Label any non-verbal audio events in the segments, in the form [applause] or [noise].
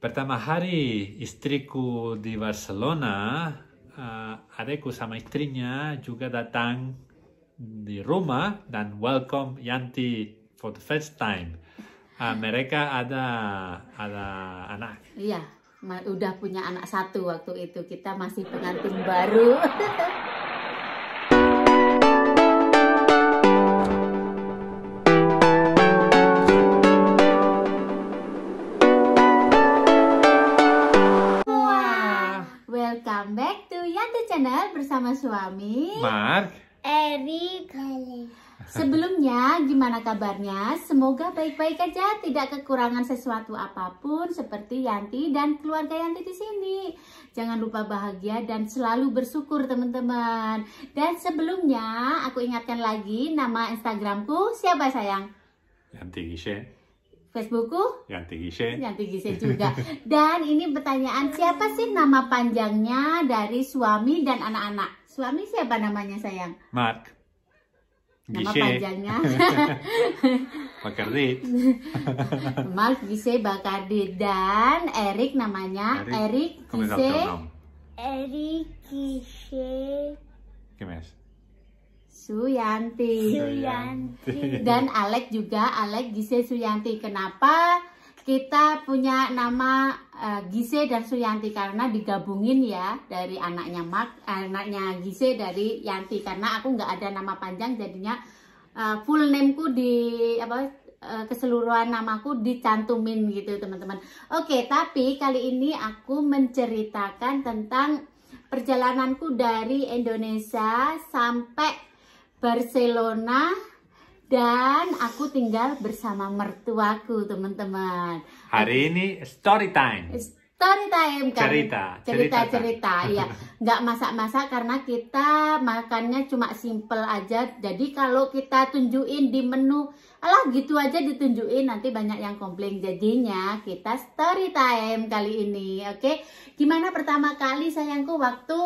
Pertama hari istriku di Barcelona, uh, adekku sama istrinya juga datang di rumah dan welcome Yanti for the first time. Uh, mereka ada ada anak. Iya, udah punya anak satu waktu itu. Kita masih pengantin baru. [laughs] channel bersama suami Mark Eri Sebelumnya gimana kabarnya? Semoga baik-baik aja, tidak kekurangan sesuatu apapun seperti Yanti dan keluarga Yanti di sini. Jangan lupa bahagia dan selalu bersyukur teman-teman. Dan sebelumnya aku ingatkan lagi nama Instagramku siapa sayang? Yanti Gishen. Facebookku? yang tinggi Yanti yang tinggi Gise juga. Dan ini pertanyaan siapa sih nama panjangnya dari suami dan anak-anak? Suami siapa namanya sayang? Mark. Gise. Nama panjangnya. Bakardit. [laughs] [laughs] Mark Gise Bakardit dan Eric namanya Erik Gise. Erik Gise. mas Suyanti. Suyanti. Dan Alek juga Alek Gise Suyanti. Kenapa kita punya nama eh, Gise dan Suyanti karena digabungin ya dari anaknya Mak, eh, anaknya Gise dari Yanti karena aku nggak ada nama panjang jadinya eh, full nameku di apa keseluruhan namaku dicantumin gitu teman-teman. Oke, tapi kali ini aku menceritakan tentang perjalananku dari Indonesia sampai Barcelona dan aku tinggal bersama mertuaku teman-teman. Hari ini story time. Story time kan? Cerita, cerita, cerita, cerita [laughs] ya. Nggak masak-masak karena kita makannya cuma simple aja. Jadi kalau kita tunjukin di menu, alah gitu aja ditunjukin nanti banyak yang komplain. Jadinya kita story time kali ini, oke? Okay? Gimana pertama kali sayangku waktu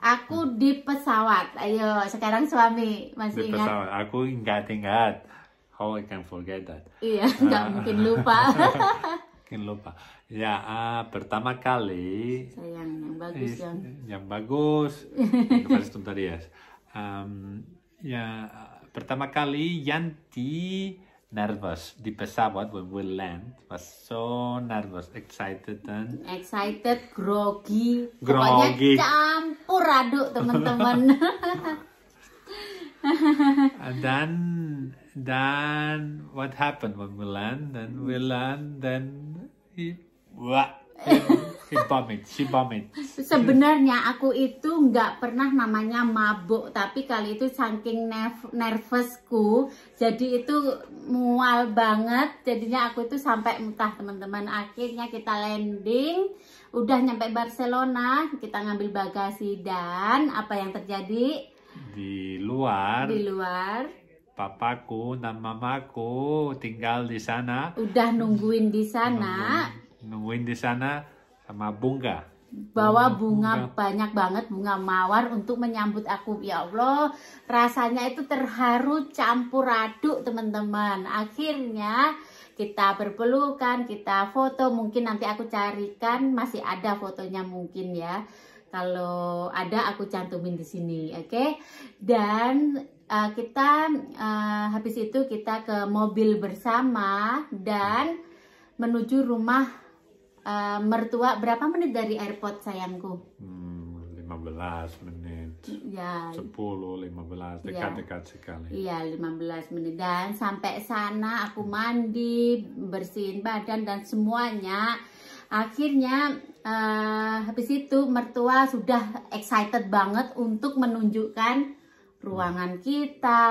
Aku di pesawat. Ayo, sekarang suami masih di ingat? pesawat. Aku ingat ingat. How I can forget that? Iya, [laughs] nggak uh, mungkin lupa. [laughs] mungkin lupa. Ya, uh, pertama kali. Sayang, yang bagus yang. Yang bagus. [laughs] Kemarin tonterías. Um, ya, pertama kali Yanti nervous. the Sawat, when we land, was so nervous, excited and... Excited, grogi. Grogi. campur aduk, teman-teman. [laughs] and then, then what happened when we land? Then we land, then... He, wah, [laughs] She pamit, pamit. Sebenarnya aku itu nggak pernah namanya mabuk, tapi kali itu saking nervousku, jadi itu mual banget, jadinya aku itu sampai muntah teman-teman. Akhirnya kita landing, udah nyampe Barcelona, kita ngambil bagasi dan apa yang terjadi? Di luar. Di luar papaku dan mamaku tinggal di sana. Udah nungguin di sana. Nungguin, nungguin di sana sama bunga bawa bunga, bunga banyak banget bunga mawar untuk menyambut aku ya Allah rasanya itu terharu campur aduk teman-teman akhirnya kita berpelukan kita foto mungkin nanti aku carikan masih ada fotonya mungkin ya kalau ada aku cantumin di sini oke okay? dan uh, kita uh, habis itu kita ke mobil bersama dan menuju rumah Eh, mertua berapa menit dari airport sayangku? Hmm, 15 menit. Ya. 10 15 ya. dekat-dekat ya. sekali. Iya, 15 menit dan sampai sana aku mandi, bersihin badan dan semuanya. Akhirnya uh, habis itu mertua sudah excited banget untuk menunjukkan ruangan hmm. kita,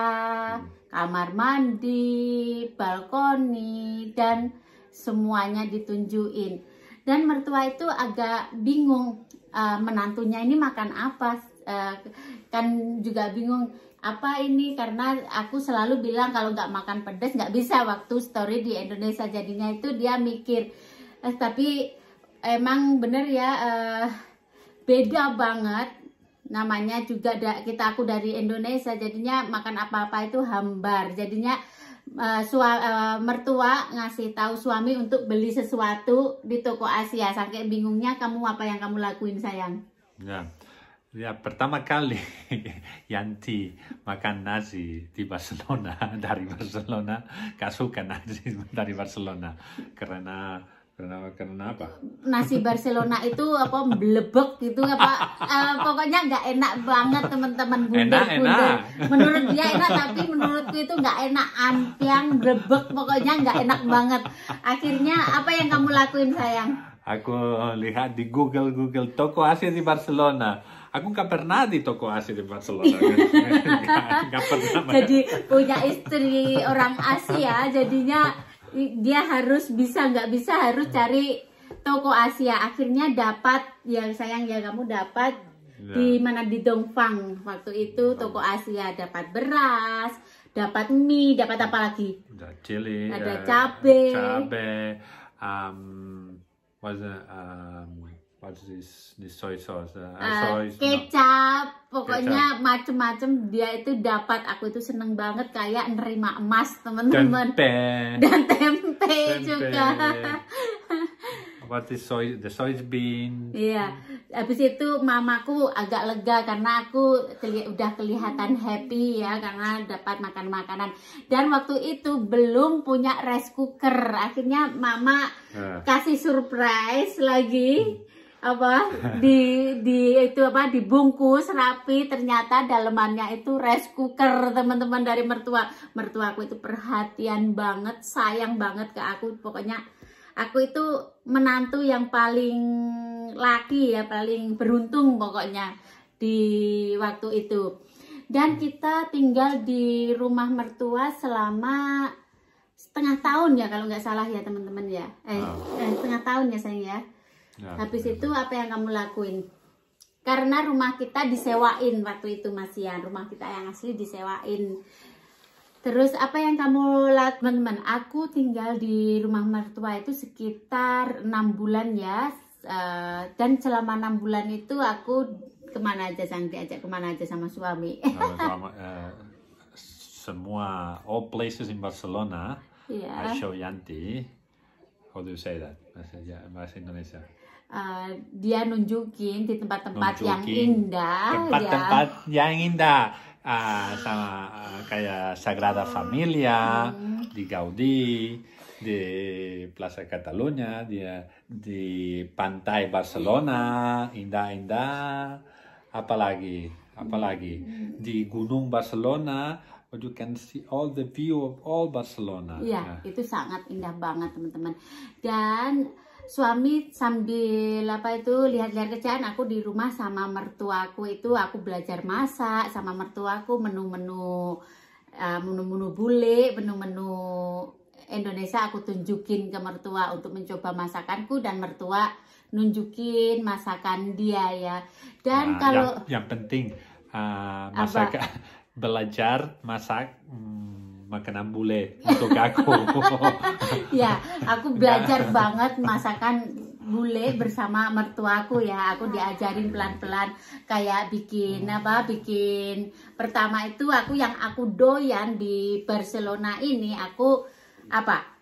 hmm. kamar mandi, balkoni dan semuanya ditunjukin dan mertua itu agak bingung uh, menantunya ini makan apa uh, kan juga bingung apa ini karena aku selalu bilang kalau nggak makan pedas nggak bisa waktu story di Indonesia jadinya itu dia mikir uh, tapi emang bener ya uh, beda banget namanya juga da, kita aku dari Indonesia jadinya makan apa-apa itu hambar jadinya uh, uh, mertua ngasih tahu suami untuk beli sesuatu di toko Asia. Saking bingungnya kamu apa yang kamu lakuin sayang? Ya, ya pertama kali [laughs] Yanti makan nasi di Barcelona [laughs] dari Barcelona, kasuka nasi [laughs] dari Barcelona karena karena karena apa Nasi Barcelona itu apa blebek gitu apa ya, uh, [laughs] eh, pokoknya nggak enak banget teman-teman bunda enak, Enak. Menurut dia enak tapi menurutku itu nggak enak ampiang blebek pokoknya nggak enak banget. Akhirnya apa yang kamu lakuin sayang? Aku lihat di Google Google toko Asia di Barcelona aku nggak pernah di toko Asia di Barcelona [laughs] gak, gak pernah jadi punya istri orang Asia ya, jadinya dia harus bisa nggak bisa harus hmm. cari toko Asia akhirnya dapat yang sayang ya kamu dapat ya. di mana di Dongfang waktu itu toko Asia dapat beras dapat mie dapat apa lagi ada cili ada eh, cabe cabe um, um, pasti di di soy sauce. Uh, eh, eh, kecap. No. Pokoknya macem-macem dia itu dapat. Aku itu seneng banget kayak nerima emas temen-temen Dan tempe. [laughs] Dan tempe, tempe. juga. What [laughs] soy? The soy bean. Iya. Habis itu mamaku agak lega karena aku keli udah kelihatan happy ya karena dapat makan makanan. Dan waktu itu belum punya rice cooker. Akhirnya mama uh. kasih surprise lagi. Hmm apa [laughs] di di itu apa dibungkus rapi ternyata dalemannya itu rice cooker teman-teman dari mertua mertua aku itu perhatian banget sayang banget ke aku pokoknya aku itu menantu yang paling laki ya paling beruntung pokoknya di waktu itu dan kita tinggal di rumah mertua selama setengah tahun ya kalau nggak salah ya teman-teman ya eh, eh setengah tahun ya sayang ya Ya, Habis betul. itu apa yang kamu lakuin? Karena rumah kita disewain waktu itu Mas Ian, rumah kita yang asli disewain. Terus apa yang kamu lakukan teman-teman? Aku tinggal di rumah mertua itu sekitar enam bulan ya. Eh, dan selama enam bulan itu aku kemana aja sang diajak kemana aja sama suami. uh, [laughs] semua all places in Barcelona. Yeah. I show Yanti. How do you say that? Bahasa, Indonesia uh, dia nunjukin di tempat-tempat yang indah tempat-tempat yang... yang indah uh, sama uh, kayak Sagrada Familia hmm. di Gaudí di Plaza Catalunya di di pantai Barcelona indah-indah apalagi apalagi hmm. di Gunung Barcelona but you can see all the view of all Barcelona. Iya, yeah, yeah. itu sangat indah banget teman-teman. Dan suami sambil apa itu lihat-lihat kerjaan aku di rumah sama mertuaku itu aku belajar masak sama mertuaku menu-menu eh, menu-menu uh, bule, menu-menu Indonesia aku tunjukin ke mertua untuk mencoba masakanku dan mertua nunjukin masakan dia ya. Dan uh, kalau yang, yang penting uh, eh, masak [laughs] belajar masak hmm, makanan bule untuk aku. [laughs] ya, aku belajar nah. banget masakan bule bersama mertuaku ya. Aku diajarin pelan-pelan kayak bikin hmm. apa? Bikin pertama itu aku yang aku doyan di Barcelona ini aku apa?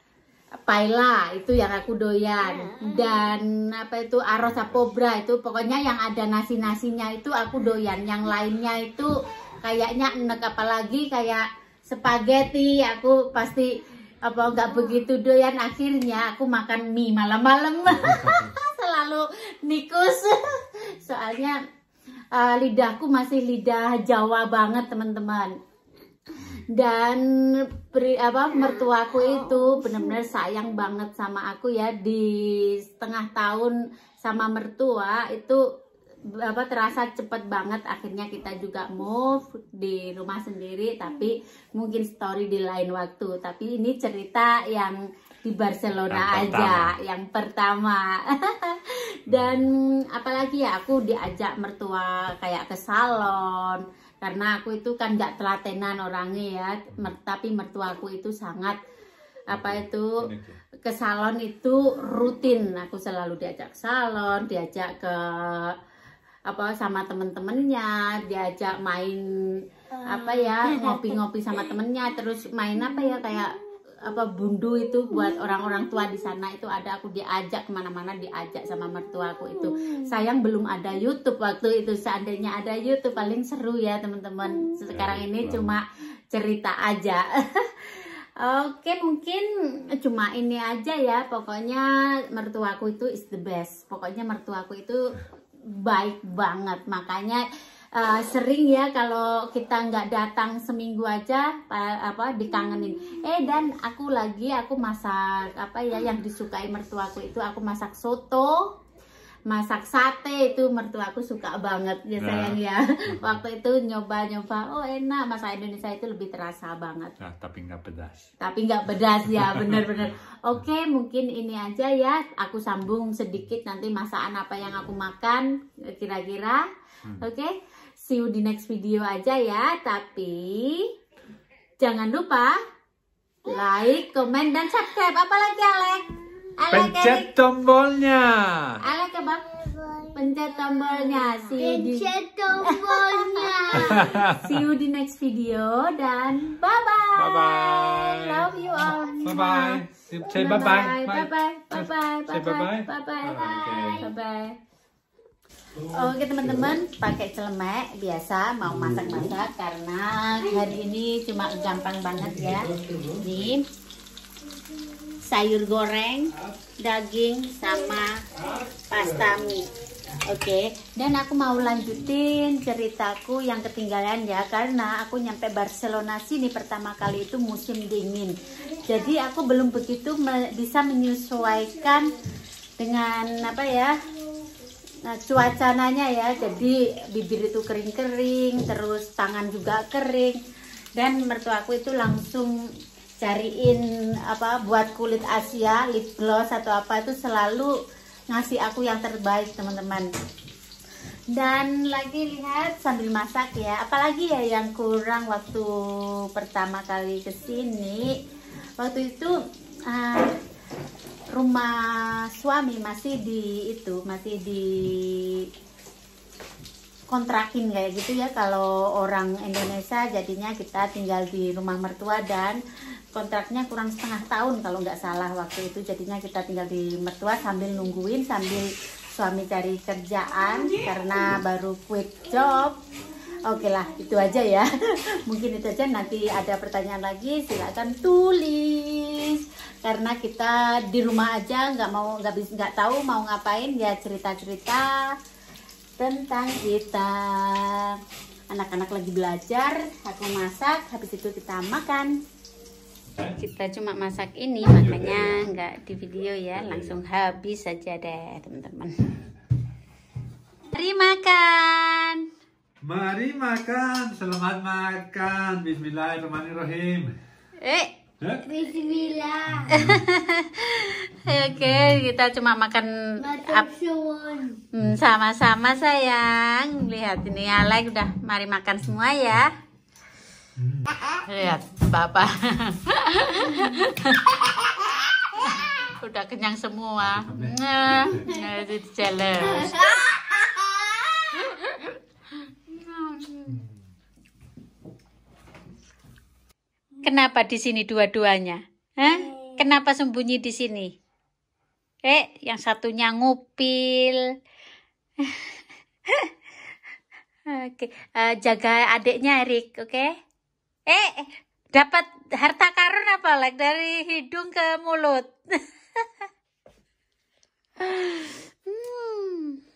paila itu yang aku doyan hmm. dan apa itu arroz apobra itu pokoknya yang ada nasi-nasinya itu aku doyan yang lainnya itu kayaknya enak apalagi kayak spaghetti aku pasti apa nggak begitu doyan akhirnya aku makan mie malam-malam [laughs] selalu nikus soalnya uh, eh, lidahku masih lidah Jawa banget teman-teman dan beri, apa mertuaku itu benar-benar sayang banget sama aku ya di setengah tahun sama mertua itu apa terasa cepet banget akhirnya kita juga move di rumah sendiri tapi mungkin story di lain waktu tapi ini cerita yang di Barcelona yang aja pertama. yang pertama [laughs] dan apalagi ya aku diajak mertua kayak ke salon karena aku itu kan gak telatenan orangnya ya tapi mertuaku itu sangat apa itu ya. ke salon itu rutin aku selalu diajak salon diajak ke apa sama temen-temennya diajak main ah. apa ya ngopi-ngopi sama temennya terus main apa ya kayak apa bundu itu buat hmm. orang-orang tua di sana itu ada aku diajak kemana-mana diajak sama mertuaku itu hmm. sayang belum ada YouTube waktu itu seandainya ada YouTube paling seru ya teman-teman hmm. sekarang ini cuma cerita aja [laughs] Oke mungkin cuma ini aja ya pokoknya mertuaku itu is the best pokoknya mertuaku itu baik banget makanya uh, sering ya kalau kita nggak datang seminggu aja apa dikangenin eh dan aku lagi aku masak apa ya yang disukai mertuaku itu aku masak soto masak sate itu mertuaku suka banget ya nah. sayang ya [laughs] waktu itu nyoba-nyoba oh enak masak Indonesia itu lebih terasa banget nah, tapi nggak pedas tapi nggak pedas ya bener-bener [laughs] oke mungkin ini aja ya aku sambung sedikit nanti masakan apa yang aku makan kira-kira hmm. oke see you di next video aja ya tapi jangan lupa like, comment, dan subscribe apalagi Alek Pencet tombolnya. Ala ke Pencet tombolnya. See Pencet tombolnya. [laughs] See you di next video dan bye bye. Bye bye. Love you all. Bye bye. Say bye bye. Bye bye. Bye bye. Bye bye. Bye bye. Bye bye. Oke teman-teman, pakai celemek biasa mau masak-masak karena hari ini cuma gampang banget ya. Nih, sayur goreng, daging sama pasta mie. Oke, okay. dan aku mau lanjutin ceritaku yang ketinggalan ya karena aku nyampe Barcelona sini pertama kali itu musim dingin. Jadi aku belum begitu me bisa menyesuaikan dengan apa ya Nah, cuacananya ya, jadi bibir itu kering-kering, terus tangan juga kering. Dan mertuaku itu langsung cariin apa buat kulit Asia lip gloss atau apa itu selalu ngasih aku yang terbaik teman-teman dan lagi lihat sambil masak ya apalagi ya yang kurang waktu pertama kali kesini waktu itu uh, rumah suami masih di itu masih di kontrakin kayak gitu ya kalau orang Indonesia jadinya kita tinggal di rumah mertua dan kontraknya kurang setengah tahun kalau nggak salah waktu itu jadinya kita tinggal di mertua sambil nungguin sambil suami cari kerjaan karena baru quit job oke lah itu aja ya [laughs] mungkin itu aja nanti ada pertanyaan lagi silakan tulis karena kita di rumah aja nggak mau nggak bisa nggak tahu mau ngapain ya cerita cerita tentang kita anak-anak lagi belajar aku masak habis itu kita makan kita cuma masak ini iya, iya, makanya iya. nggak di video ya langsung habis saja deh teman-teman mari makan mari makan selamat makan Bismillahirrahmanirrahim eh Bismillah. [laughs] Eh, oke, okay, hmm. kita cuma makan hmm, Sama-sama sayang. Lihat ini Alek udah mari makan semua ya. Lihat Bapak. Udah kenyang semua. Nah, itu jelas. Kenapa di sini dua-duanya? Hah? Kenapa sembunyi di sini? Eh, yang satunya ngupil. [laughs] Oke, okay. uh, eh, jaga adiknya Erik, oke? Okay? Eh, eh, dapat harta karun apa? Like dari hidung ke mulut. [laughs] Hmm.